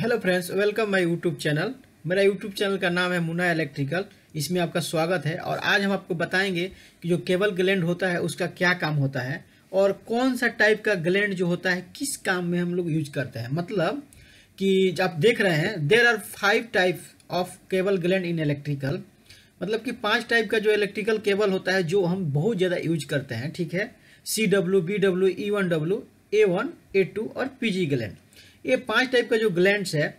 hello friends welcome my YouTube channel मेरा YouTube channel का नाम है मुना इलेक्ट्रिकल इसमें आपका स्वागत है और आज हम आपको बताएंगे कि जो केबल ग्लैंड होता है उसका क्या काम होता है और कौन सा टाइप का ग्लैंड जो होता है किस काम में हम लोग यूज करते हैं मतलब कि आप देख रहे हैं there are five type of cable gland in electrical मतलब कि पाँच टाइप का जो इलेक्ट्रिकल केबल होता है जो हम बहुत ज़्यादा यूज करते हैं ठीक है C W B W E one W A one A two और पी जी ग्लैंड ये पांच टाइप का जो ग्लैंड्स है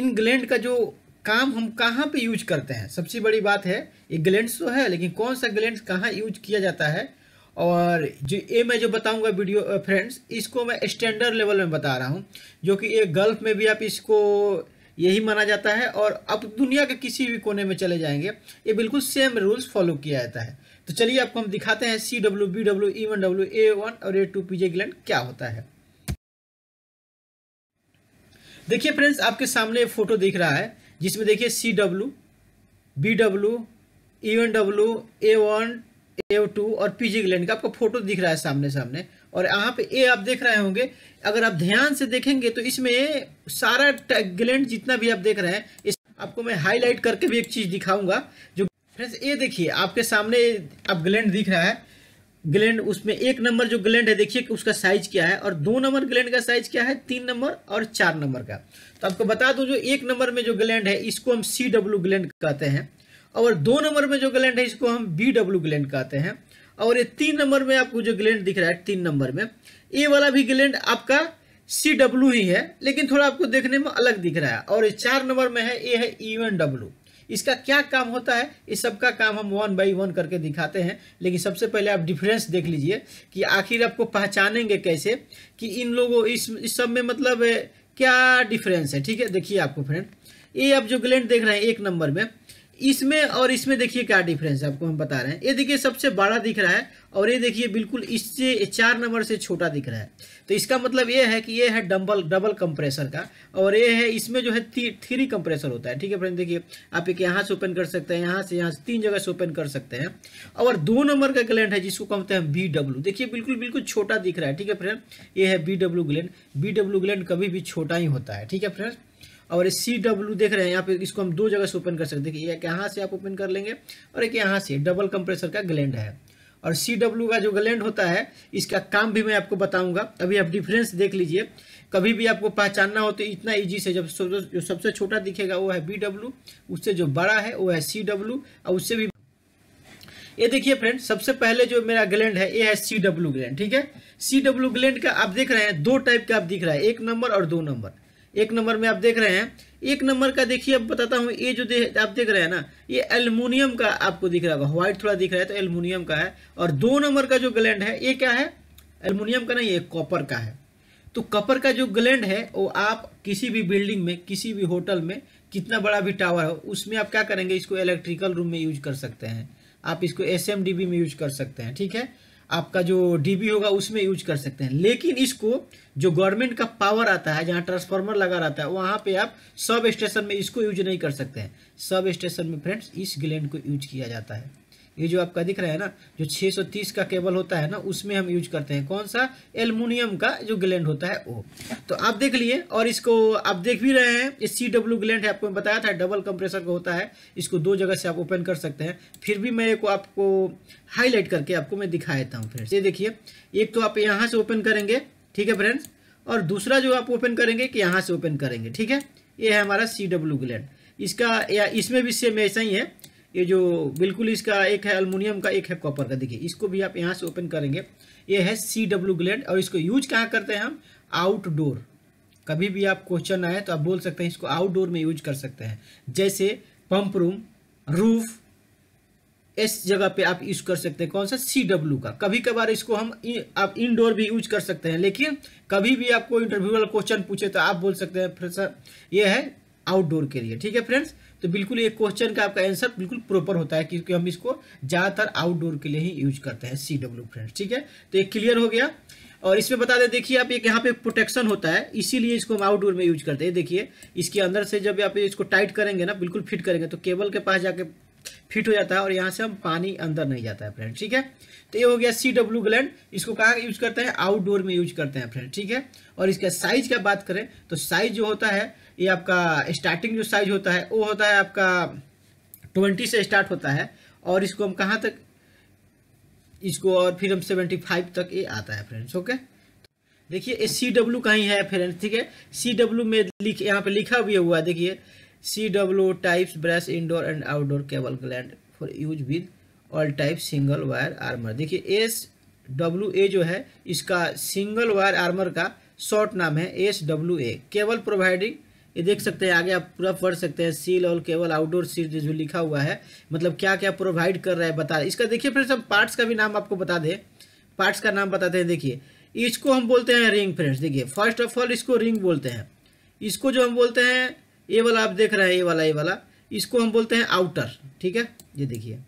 इन ग्लैंड का जो काम हम कहाँ पे यूज करते हैं सबसे बड़ी बात है ये ग्लैंड्स तो है लेकिन कौन सा ग्लैंड्स कहाँ यूज किया जाता है और जो ये मैं जो बताऊंगा वीडियो फ्रेंड्स इसको मैं स्टैंडर्ड लेवल में बता रहा हूँ जो कि ये गल्फ में भी आप इसको यही माना जाता है और अब दुनिया के किसी भी कोने में चले जाएंगे ये बिल्कुल सेम रूल्स फॉलो किया जाता है तो चलिए आपको हम दिखाते हैं C W B W E one W A one और A two P J gland क्या होता है देखिए फ्रेंड्स आपके सामने फोटो दिख रहा है जिसमें देखिए C W B W E W A one A two और पीजी ग्लैंड का आपका फोटो दिख रहा है सामने सामने और यहाँ पे ए आप देख रहे होंगे अगर आप ध्यान से देखेंगे तो इसमें सारा ग्लैंड जितना भी आप देख रहे हैं इस आपको मैं हाईलाइट करके भी एक चीज़ दिखाऊंगा जो फ्रेंड्स ए देखिए आपके सामने आप ग्लैंड दिख रहा है ग्लैंड उसमें एक नंबर जो ग्लैंड है देखिए उसका साइज क्या है और दो नंबर ग्लैंड का साइज क्या है तीन नंबर और चार नंबर का तो आपको बता दूं जो एक नंबर में जो ग्लैंड है इसको हम सी डब्ल्यू ग्लैंड कहते हैं और दो नंबर में जो ग्लैंड है इसको हम बी डब्ल्यू ग्लैंड कहते हैं और ये तीन नंबर में आपको जो ग्लैंड दिख रहा है तीन नंबर में ए वाला भी ग्लैंड आपका सी डब्ल्यू ही है लेकिन थोड़ा आपको देखने में अलग दिख रहा है और ये चार नंबर में है ए है ई एन डब्ल्यू इसका क्या काम होता है इस सब का काम हम वन बाई वन करके दिखाते हैं लेकिन सबसे पहले आप डिफरेंस देख लीजिए कि आखिर आपको पहचानेंगे कैसे कि इन लोगों इस इस सब में मतलब क्या डिफरेंस है ठीक है देखिए आपको फ्रेंड ये आप जो ग्लैंड देख रहे हैं एक नंबर में इसमें और इसमें देखिए क्या डिफरेंस है आपको हम बता रहे हैं ये देखिए सबसे बड़ा दिख रहा है और ये देखिए बिल्कुल इससे चार नंबर से छोटा दिख रहा है तो इसका मतलब ये है कि ये है डबल डबल कंप्रेसर का और ये है इसमें जो है थी, थ्री कंप्रेसर होता है ठीक है फ्रेंड देखिए आप एक यहाँ से ओपन कर सकते हैं यहाँ से यहाँ से तीन जगह से ओपन कर सकते हैं और दो नंबर का ग्लैंड है जिसको कहते हैं बी डब्ल्यू देखिए बिल्कुल बिल्कुल छोटा दिख रहा है ठीक है फ्रेंड ये है B W gland B W gland कभी भी छोटा ही होता है ठीक है फ्रेंड और सी डब्ल्यू देख रहे हैं यहाँ पे इसको हम दो जगह से ओपन कर सकते हैं एक यहाँ से आप ओपन कर लेंगे और एक यहाँ से डबल कंप्रेसर का ग्लैंड है और सी डब्ल्यू का जो ग्लैंड होता है इसका काम भी मैं आपको बताऊंगा अभी आप डिफरेंस देख लीजिए कभी भी आपको पहचानना हो तो इतना ईजी से जब जो सबसे छोटा दिखेगा वो है बी डब्ल्यू उससे जो बड़ा है वो है सी डब्ल्यू और उससे भी ये देखिए फ्रेंड सबसे पहले जो मेरा ग्लैंड है ये है सी डब्ल्यू ग्लैंड ठीक है सी डब्ल्यू ग्लैंड का आप देख रहे हैं दो टाइप का आप दिख रहा है एक नंबर और दो नंबर एक नंबर में आप देख रहे हैं एक नंबर का देखिए अब बताता हूँ ये जो दे, आप देख रहे हैं ना ये एल्युमिनियम का आपको दिख रहा होगा व्हाइट थोड़ा दिख रहा है तो एल्युमिनियम का है और दो नंबर का जो ग्लैंड है ये क्या है एल्युमिनियम का नहीं ये कॉपर का है तो कॉपर का जो ग्लैंड है वो आप किसी भी बिल्डिंग में किसी भी होटल में कितना बड़ा भी टावर हो उसमें आप क्या करेंगे इसको इलेक्ट्रिकल रूम में यूज कर सकते हैं आप इसको एस में यूज कर सकते हैं ठीक है आपका जो डीबी होगा उसमें यूज कर सकते हैं लेकिन इसको जो गवर्नमेंट का पावर आता है जहां ट्रांसफार्मर लगा रहता है वहां पे आप सब स्टेशन में इसको यूज नहीं कर सकते हैं सब स्टेशन में फ्रेंड्स इस ग्लैंड को यूज किया जाता है ये जो आपका दिख रहा है ना जो 630 का केबल होता है ना उसमें हम यूज करते हैं कौन सा एल्यूमिनियम का जो ग्लैंड होता है वो तो आप देख लिए और इसको आप देख भी रहे हैं ये सी डब्ल्यू ग्लैंड है आपको बताया था डबल कंप्रेसर का होता है इसको दो जगह से आप ओपन कर सकते हैं फिर भी मैं को आपको हाईलाइट करके आपको मैं दिखा देता हूँ फ्रेंड्स ये देखिए एक तो आप यहाँ से ओपन करेंगे ठीक है फ्रेंड्स और दूसरा जो आप ओपन करेंगे कि यहाँ से ओपन करेंगे ठीक है ये है हमारा सी डब्ल्यू ग्लैंड इसका या इसमें भी सेम ऐसा ही है ये जो बिल्कुल इसका एक है अल्मोनियम का एक है कॉपर का देखिए इसको भी आप यहाँ से ओपन करेंगे ये है सी डब्ल्यू ग्लैंड और इसको यूज कहाँ करते हैं हम आउटडोर कभी भी आप क्वेश्चन आए तो आप बोल सकते हैं इसको आउटडोर में यूज कर सकते हैं जैसे पंप रूम रूफ इस जगह पे आप यूज कर सकते हैं कौन सा सी डब्ल्यू का कभी कभार इसको हम आप इनडोर भी यूज कर सकते हैं लेकिन कभी भी आपको इंटरव्यू वाला क्वेश्चन पूछे तो आप बोल सकते हैं सर ये है आउटडोर के लिए ठीक है फ्रेंड्स तो बिल्कुल ये क्वेश्चन का आपका आंसर बिल्कुल प्रॉपर होता है क्योंकि हम इसको ज़्यादातर आउटडोर के लिए ही यूज करते हैं सी डब्ल्यू फ्रेंड ठीक है तो ये क्लियर हो गया और इसमें बता दें देखिए आप एक यहाँ पे प्रोटेक्शन होता है इसीलिए इसको हम आउटडोर में यूज करते हैं देखिए इसके अंदर से जब आप इसको टाइट करेंगे ना बिल्कुल फिट करेंगे तो केबल के पास जाके फिट हो जाता है और यहाँ से हम पानी अंदर नहीं जाता है फ्रेंड ठीक है तो ये हो गया सी डब्ल्यू ग्लैंड इसको कहाँ यूज करते हैं आउटडोर में यूज करते हैं फ्रेंड ठीक है और इसका साइज का बात करें तो साइज जो होता है ये आपका स्टार्टिंग जो साइज होता है वो होता है आपका ट्वेंटी से स्टार्ट होता है और इसको हम कहाँ तक इसको और फिर हम सेवेंटी फाइव तक ये आता है फ्रेंड्स ओके देखिए ये सी डब्ल्यू का ही है फ्रेंड्स ठीक है सी डब्ल्यू में लिख यहाँ पे लिखा भी हुआ है देखिए C W types brass indoor and outdoor cable gland for use with all type single wire armour देखिए एस डब्ल्यू ए जो है इसका सिंगल वायर आर्मर का शॉर्ट नाम है S W A cable providing ये देख सकते हैं आगे आप पूरा पढ़ सकते हैं सील और केवल आउटडोर सील जो लिखा हुआ है मतलब क्या क्या प्रोवाइड कर रहा है बता इसका देखिए फ्रेंड्स हम पार्ट्स का भी नाम आपको बता दें पार्ट्स का नाम बताते हैं देखिए इसको हम बोलते हैं रिंग फ्रेंड्स देखिए फर्स्ट ऑफ ऑल इसको रिंग बोलते हैं इसको जो हम बोलते हैं ये वाला आप देख रहे हैं ये वाला ये वाला इसको हम बोलते हैं आउटर ठीक है ये देखिए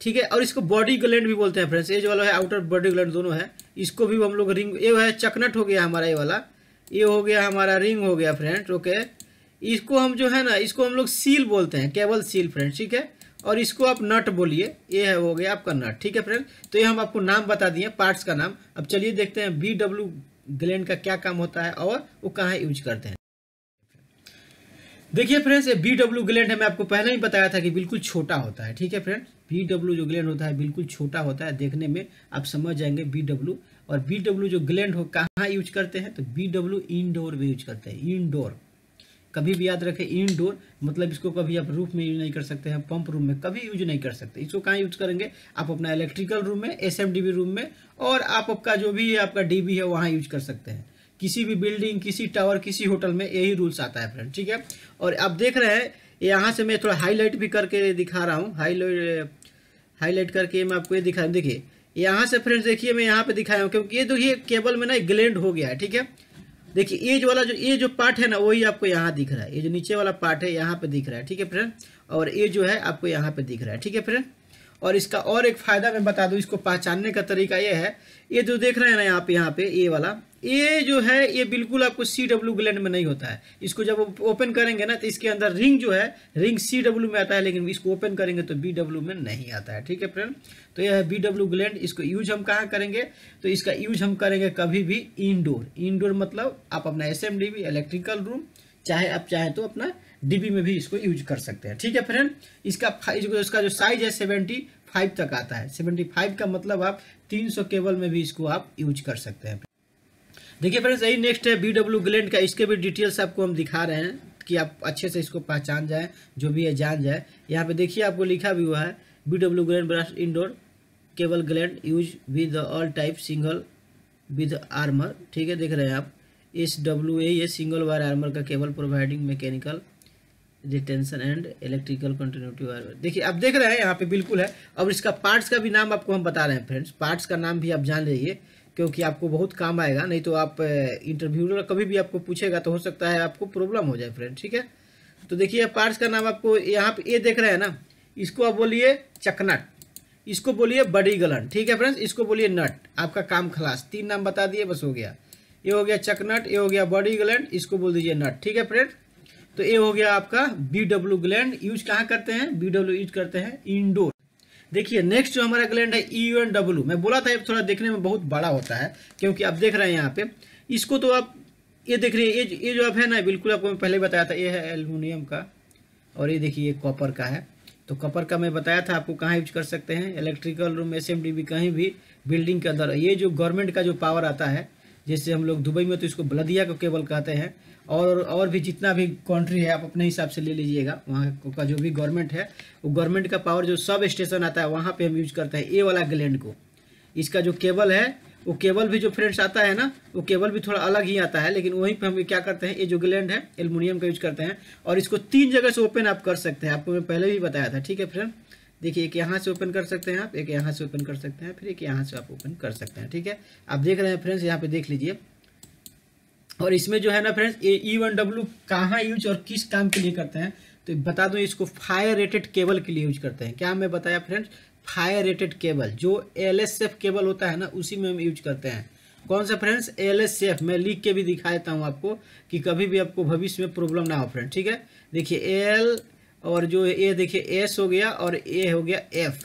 ठीक है और इसको बॉडी ग्लैंड भी बोलते हैं फ्रेंड्स ये जो वाला है आउटर बॉडी ग्लैंड दोनों है इसको भी हम लोग रिंग ये है चकनट हो गया हमारा ये वाला ये हो गया हमारा रिंग हो गया फ्रेंड ओके इसको हम जो है ना इसको हम लोग सील बोलते हैं केबल सील फ्रेंड ठीक है और इसको आप नट बोलिए ये है हो गया आपका नट ठीक है फ्रेंड तो ये हम आपको नाम बता दिए पार्ट्स का नाम अब चलिए देखते हैं बी डब्ल्यू ग्लैंड का क्या काम होता है और वो कहाँ यूज करते हैं देखिए फ्रेंड्स ये बी डब्ल्यू ग्लैंड है मैं आपको पहले ही बताया था कि बिल्कुल छोटा होता है ठीक है फ्रेंड्स बी डब्ल्यू जो ग्लैंड होता है बिल्कुल छोटा होता है देखने में आप समझ जाएंगे बी डब्ल्यू और बी डब्ल्यू जो ग्लैंड हो कहाँ यूज करते हैं तो बी डब्ल्यू इनडोर में यूज करते हैं इनडोर कभी भी याद रखें इनडोर मतलब इसको कभी आप रूफ में यूज नहीं कर सकते हैं पंप रूम में कभी यूज नहीं कर सकते इसको कहाँ यूज करेंगे आप अपना इलेक्ट्रिकल रूम में एस रूम में और आपका जो भी आपका डी है वहाँ यूज कर सकते हैं किसी भी बिल्डिंग किसी टावर किसी होटल में यही रूल्स आता है फ्रेंड ठीक है और आप देख रहे हैं यहाँ से मैं थोड़ा हाईलाइट भी करके दिखा रहा हूँ हाईलाइट हाईलाइट करके मैं आपको ये दिखा देखिए यहाँ से फ्रेंड्स देखिए मैं यहाँ पे दिखाया हूँ क्योंकि ये जो तो ये केबल में ना ग्लैंड हो गया है ठीक है देखिए ये जो वाला जो ये जो पार्ट है ना वही आपको यहाँ दिख रहा है ये जो नीचे वाला पार्ट है यहाँ पे दिख रहा है ठीक है फ्रेंड और ये जो है आपको यहाँ पे दिख रहा है ठीक है फ्रेंड और इसका और एक फ़ायदा मैं बता दूँ इसको पहचानने का तरीका ये है ये जो देख रहे हैं ना आप यहाँ पे ए वाला ये जो है ये बिल्कुल आपको सी डब्ल्यू ग्लैंड में नहीं होता है इसको जब ओपन करेंगे ना तो इसके अंदर रिंग जो है रिंग सी डब्ल्यू में आता है लेकिन इसको ओपन करेंगे तो बी डब्ल्यू में नहीं आता है ठीक है फ्रेंड तो यह है बी डब्ल्यू ग्लैंड इसको यूज हम कहाँ करेंगे तो इसका यूज हम करेंगे कभी भी इनडोर इनडोर मतलब आप अपना S M D electrical room चाहे आप चाहें तो अपना डीबी में भी इसको यूज कर सकते हैं ठीक है फ्रेंड इसका इसका जो साइज है सेवेंटी फाइव तक आता है सेवेंटी फाइव का मतलब आप तीन सौ केबल में भी इसको आप यूज कर सकते हैं देखिए फ्रेंड्स यही नेक्स्ट है बी डब्ल्यू ग्लैंड का इसके भी डिटेल्स आपको हम दिखा रहे हैं कि आप अच्छे से इसको पहचान जाए जो भी है जान जाए यहाँ पे देखिए आपको लिखा भी हुआ है B W gland brass indoor cable gland use with all type single with armour ठीक है देख रहे हैं आप S W A single wire armour का cable providing mechanical retention and electrical continuity wire देखिए आप देख रहे हैं यहाँ पे बिल्कुल है और इसका पार्ट्स का भी नाम आपको हम बता रहे हैं फ्रेंड्स पार्ट्स का नाम भी आप जान लीजिए क्योंकि आपको बहुत काम आएगा नहीं तो आप इंटरव्यूर कभी भी आपको पूछेगा तो हो सकता है आपको प्रॉब्लम हो जाए फ्रेंड ठीक है तो देखिए पार्ट्स का नाम आपको यहाँ पे ये देख रहे हैं ना इसको आप बोलिए चकनट इसको बोलिए बड़ी गलन ठीक है फ्रेंड्स इसको बोलिए नट आपका काम खलास तीन नाम बता दिए बस हो गया ये हो गया चकनट ये हो गया बड़ी गलन इसको बोल दीजिए नट ठीक है फ्रेंड तो ए हो गया आपका बी डब्ल्यू ग्लैंड यूज कहाँ करते हैं बी डब्ल्यू यूज करते हैं इंडोर देखिए नेक्स्ट जो हमारा ग्लैंड है ई एन डब्ल्यू मैं बोला था ये थोड़ा देखने में बहुत बड़ा होता है क्योंकि आप देख रहे हैं यहाँ पे इसको तो आप ये देख रहे हैं ये ये जो आप है ना बिल्कुल आपको मैं पहले बताया था ये है एल्यूमिनियम का और ये देखिए ये कॉपर का है तो कॉपर का मैं बताया था आपको कहाँ यूज कर सकते हैं इलेक्ट्रिकल रूम एस कहीं भी बिल्डिंग के अंदर ये जो गवर्नमेंट का जो पावर आता है जैसे हम लोग दुबई में तो इसको बलदिया को केबल कहते हैं और और भी जितना भी कंट्री है आप अपने हिसाब से ले लीजिएगा वहाँ का जो भी गवर्नमेंट है वो गवर्नमेंट का पावर जो सब स्टेशन आता है वहाँ पे हम यूज करते हैं ए वाला ग्लैंड को इसका जो केबल है वो केबल भी जो फ्रेंड्स आता है ना वो केबल भी थोड़ा अलग ही आता है लेकिन वहीं पर हम क्या करते हैं ये जो ग्लैंड है एलमिनियम का यूज करते हैं और इसको तीन जगह से ओपन आप कर सकते हैं आपको मैं पहले भी बताया था ठीक है फ्रेंड देखिए एक यहाँ से ओपन कर सकते हैं आप एक यहाँ से ओपन कर सकते हैं फिर एक यहाँ से आप ओपन कर सकते हैं ठीक है आप देख रहे हैं फ्रेंड्स यहाँ पे देख लीजिए और इसमें जो है ना फ्रेंड्स ये ई वन डब्ल्यू कहाँ यूज और किस काम के लिए करते हैं तो बता दूं इसको फायर रेटेड केबल के लिए यूज करते हैं क्या हमें बताया फ्रेंड्स फायर रेटेड केबल जो एल केबल होता है ना उसी में हम यूज करते हैं कौन सा फ्रेंड्स एल एस एफ मैं लिख के भी दिखा देता हूँ आपको कि कभी भी आपको भविष्य में प्रॉब्लम ना हो फ्रेंड ठीक है देखिए एल और जो ए देखिए एस हो गया और ए हो गया एफ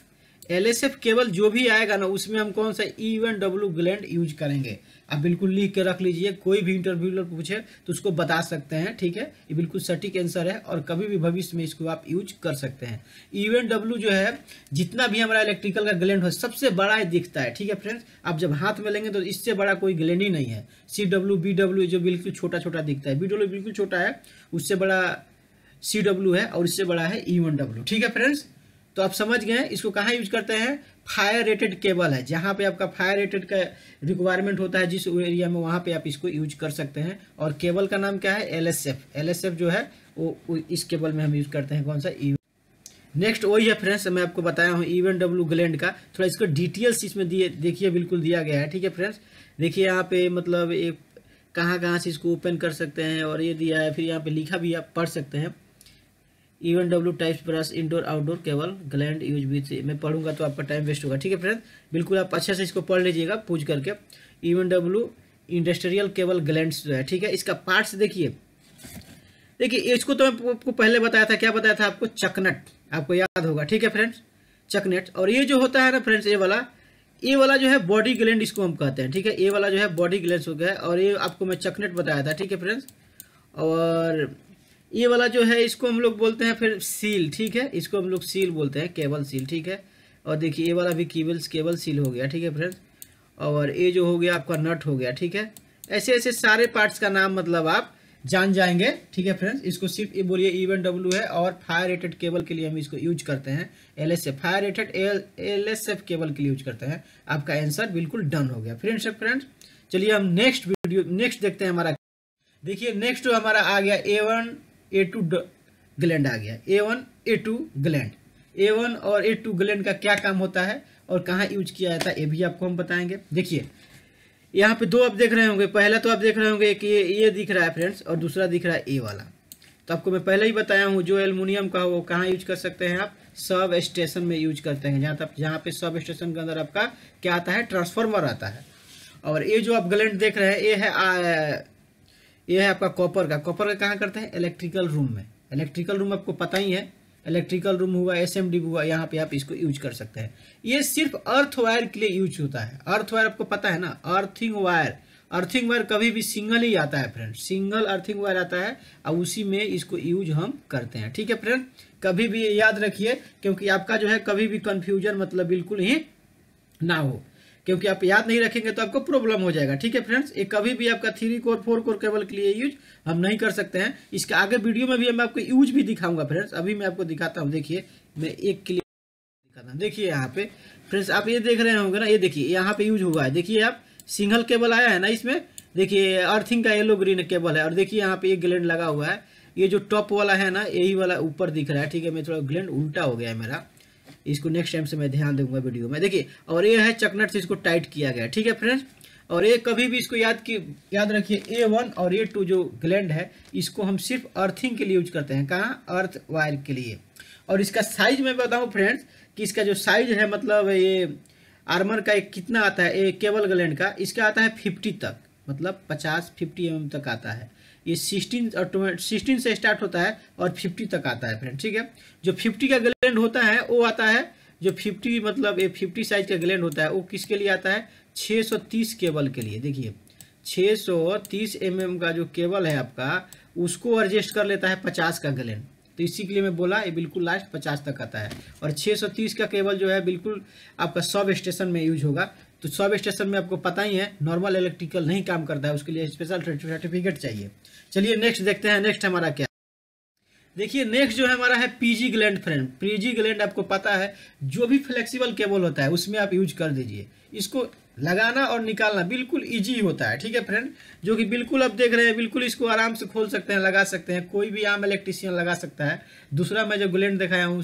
एल एस एफ केवल जो भी आएगा ना उसमें हम कौन सा E one W gland use करेंगे आप बिल्कुल लिख के रख लीजिए कोई भी इंटरव्यूलर पूछे तो उसको बता सकते हैं ठीक है ये बिल्कुल सटीक आंसर है और कभी भी भविष्य में इसको आप यूज कर सकते हैं ई एन डब्ल्यू जो है जितना भी हमारा इलेक्ट्रिकल का ग्लैंड हो सबसे बड़ा ही दिखता है ठीक है फ्रेंड्स आप जब हाथ में लेंगे तो इससे बड़ा कोई ग्लैंड ही नहीं है सी डब्ल्यू बी डब्ल्यू जो बिल्कुल छोटा छोटा दिखता है बी डब्ल्यू बिल्कुल छोटा है उससे बड़ा सी डब्ल्यू है और इससे बड़ा है ई वन डब्ल्यू ठीक है फ्रेंड्स तो आप समझ गए इसको कहाँ यूज करते हैं फायर रेटेड केबल है जहाँ पे आपका फायर रेटेड का रिक्वायरमेंट होता है जिस एरिया में वहाँ पे आप इसको यूज कर सकते हैं और केबल का नाम क्या है L S F L S F जो है वो इस केबल में हम यूज करते हैं कौन सा ई e नेक्स्ट वही है फ्रेंड्स मैं आपको बताया हूँ ईवन डब्ल्यू ग्लैंड का थोड़ा इसका डिटेल्स इसमें दिए देखिए बिल्कुल दिया गया है ठीक है फ्रेंड्स देखिए यहाँ पे मतलब एक कहाँ कहाँ से इसको ओपन कर सकते हैं और ये दिया है फिर यहाँ पे लिखा भी आप पढ़ सकते हैं E one W types brass indoor outdoor cable gland use with मैं पढ़ूंगा तो आपका टाइम वेस्ट होगा ठीक है फ्रेंड बिल्कुल आप अच्छे से इसको पढ़ लीजिएगा पूछ करके E one W industrial cable gland जो है ठीक है इसका पार्ट्स देखिए देखिए इसको तो मैं आपको पहले बताया था क्या बताया था आपको चकनट आपको याद होगा ठीक है फ्रेंड्स चकनेट और ये जो होता है ना फ्रेंड्स ये वाला ये वाला जो है बॉडी ग्लैंड इसको हम कहते हैं ठीक है ये वाला जो है बॉडी ग्लैंड हो गया है और ये आपको मैं चकनेट बताया था ठीक है फ्रेंड्स और ये वाला जो है इसको हम लोग बोलते हैं फिर सील ठीक है इसको हम लोग सील बोलते हैं केबल सील ठीक है और देखिए ये वाला भी केबल्स केबल सील हो गया ठीक है फ्रेंड्स और ये जो हो गया आपका नट हो गया ठीक है ऐसे ऐसे सारे पार्ट्स का नाम मतलब आप जान जाएंगे ठीक है फ्रेंड्स इसको सिर्फ ये बोलिए ईवन e डब्ल्यू है और फायर रेटेड केबल के लिए हम इसको यूज करते हैं L S F fire rated L L S F cable के लिए यूज करते हैं आपका आंसर बिल्कुल डन हो गया फ्रेंड्स फ्रेंड्स चलिए हम नेक्स्ट वीडियो नेक्स्ट देखते हैं हमारा देखिए नेक्स्ट हमारा आ गया A one A two gland आ गया A one A two gland A one और ए टू ग्लैंड का क्या काम होता है और कहाँ यूज किया जाता है ये भी आपको हम बताएंगे देखिए यहाँ पे दो आप देख रहे होंगे पहला तो आप देख रहे होंगे कि ये ये दिख रहा है फ्रेंड्स और दूसरा दिख रहा है ए वाला तो आपको मैं पहले ही बताया हूँ जो एलमिनियम का वो कहाँ यूज कर सकते हैं आप सब स्टेशन में यूज करते हैं जहाँ तक जहाँ पे सब स्टेशन के अंदर आपका क्या आता है ट्रांसफॉर्मर आता है और ये जो आप ग्लैंड देख रहे हैं ये है ये है आपका कॉपर का कॉपर का कहाँ करते हैं इलेक्ट्रिकल रूम में इलेक्ट्रिकल रूम आपको पता ही है इलेक्ट्रिकल रूम हुआ एस एम डी हुआ यहाँ पे आप इसको यूज कर सकते हैं ये सिर्फ अर्थ वायर के लिए यूज होता है अर्थ वायर आपको पता है ना अर्थिंग वायर अर्थिंग वायर कभी भी सिंगल ही आता है फ्रेंड सिंगल अर्थिंग वायर आता है और उसी में इसको यूज हम करते हैं ठीक है फ्रेंड कभी भी याद रखिए क्योंकि आपका जो है कभी भी कंफ्यूजन मतलब बिल्कुल ही ना हो क्योंकि आप याद नहीं रखेंगे तो आपको प्रॉब्लम हो जाएगा ठीक है फ्रेंड्स ये कभी भी आपका three core four core cable के लिए यूज हम नहीं कर सकते हैं इसके आगे वीडियो में भी मैं आपको यूज भी दिखाऊंगा फ्रेंड्स अभी मैं आपको दिखाता हूँ देखिए मैं एक क्लियर दिखाता हूँ देखिए यहाँ पे फ्रेंड्स आप ये देख रहे होंगे ना ये देखिए यहाँ पे यूज हुआ है देखिए आप सिंगल केबल आया है ना इसमें देखिए अर्थिंग का येलो ग्रीन केबल है और देखिए यहाँ पे एक ग्लैंड लगा हुआ है ये जो टॉप वाला है ना यही वाला ऊपर दिख रहा है ठीक है मैं थोड़ा ग्लैंड उल्टा हो गया है मेरा इसको नेक्स्ट टाइम से मैं ध्यान दूंगा वीडियो में देखिए और ये है चकनट से इसको टाइट किया गया ठीक है फ्रेंड्स और ये कभी भी इसको याद की याद रखिए ए वन और ए टू जो ग्लैंड है इसको हम सिर्फ अर्थिंग के लिए यूज करते हैं कहाँ अर्थ वायर के लिए और इसका साइज मैं बताऊँ फ्रेंड्स कि इसका जो साइज है मतलब ये आर्मर का एक कितना आता है ये केबल ग्लैंड का इसका आता है फिफ्टी तक मतलब पचास फिफ्टी एम तक आता है ये सिक्सटीन और सिक्सटीन से स्टार्ट होता है और फिफ्टी तक आता है फ्रेंड ठीक है जो फिफ्टी का ग्लैंड होता है वो आता है जो फिफ्टी मतलब ये फिफ्टी साइज का ग्लैंड होता है वो किसके लिए आता है छः सौ तीस केबल के लिए देखिए छः सौ तीस एम mm एम का जो केबल है आपका उसको एडजस्ट कर लेता है पचास का ग्लैंड तो इसी के लिए मैं बोला ये बिल्कुल लास्ट पचास तक आता है और तीस का केबल जो है बिल्कुल आपका सब स्टेशन में यूज होगा तो सब स्टेशन में आपको पता ही है नॉर्मल इलेक्ट्रिकल नहीं काम करता है उसके लिए स्पेशल सर्टिफिकेट चाहिए चलिए नेक्स्ट देखते हैं नेक्स्ट हमारा क्या देखिए नेक्स्ट जो है हमारा है PG gland friend PG gland आपको पता है जो भी फ्लेक्सिबल केबल होता है उसमें आप यूज कर दीजिए इसको लगाना और निकालना बिल्कुल इजी होता है ठीक है फ्रेंड जो कि बिल्कुल आप देख रहे हैं बिल्कुल इसको आराम से खोल सकते हैं लगा सकते हैं कोई भी आम इलेक्ट्रिशियन लगा सकता है दूसरा मैं जो ग्लैंड दिखाया हूँ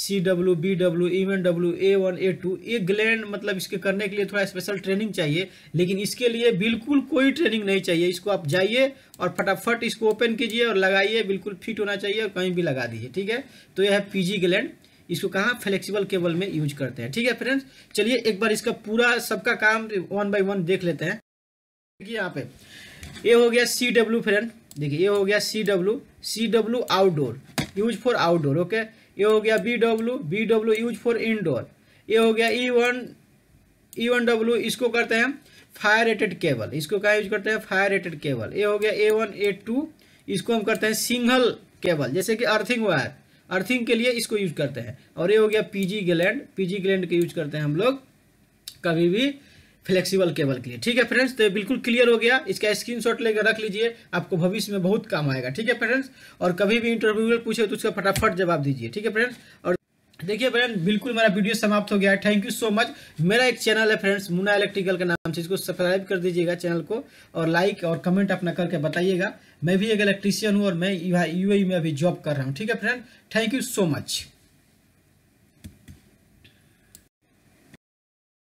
C W B W E one W A one A two ये ग्लैंड मतलब इसके करने के लिए थोड़ा स्पेशल ट्रेनिंग चाहिए लेकिन इसके लिए बिल्कुल कोई ट्रेनिंग नहीं चाहिए इसको आप जाइए और फटाफट इसको ओपन कीजिए और लगाइए बिल्कुल फिट होना चाहिए और कहीं भी लगा दीजिए ठीक है तो यह है पीजी ग्लैंड इसको कहाँ फ्लेक्सिबल केबल में यूज करते हैं ठीक है फ्रेंड्स चलिए एक बार इसका पूरा सबका काम वन बाई वन देख लेते हैं देखिए यहाँ पे ये हो गया सी डब्ल्यू फ्रेंड देखिए ये हो गया C W C W outdoor use for outdoor okay ये हो गया B W B W use for indoor ये हो गया E one E one W इसको करते हैं फायर रेटेड केबल इसको क्या यूज करते हैं फायर रेटेड केबल ये हो गया ए वन ए टू इसको हम करते हैं सिंगल केबल जैसे कि अर्थिंग वायर अर्थिंग के लिए इसको यूज करते हैं और ये हो गया पीजी ग्लैंड पीजी ग्लैंड का यूज करते हैं हम लोग कभी भी फ्लेक्सिबल केबल के लिए ठीक है फ्रेंड्स तो बिल्कुल क्लियर हो गया इसका स्क्रीनशॉट लेकर रख लीजिए आपको भविष्य में बहुत काम आएगा ठीक है फ्रेंड्स और कभी भी इंटरव्यू में पूछे तो उसका फटाफट जवाब दीजिए ठीक है फ्रेंड्स और देखिए फ्रेंड बिल्कुल मेरा वीडियो समाप्त हो गया है थैंक यू सो मच मेरा एक चैनल है फ्रेंड्स मुना इलेक्ट्रिकल के नाम से इसको सब्सक्राइब कर दीजिएगा चैनल को और लाइक और कमेंट अपना करके बताइएगा मैं भी एक इलेक्ट्रीशियन हूँ और मैं यू e में अभी जॉब कर रहा हूँ ठीक है friend thank you so much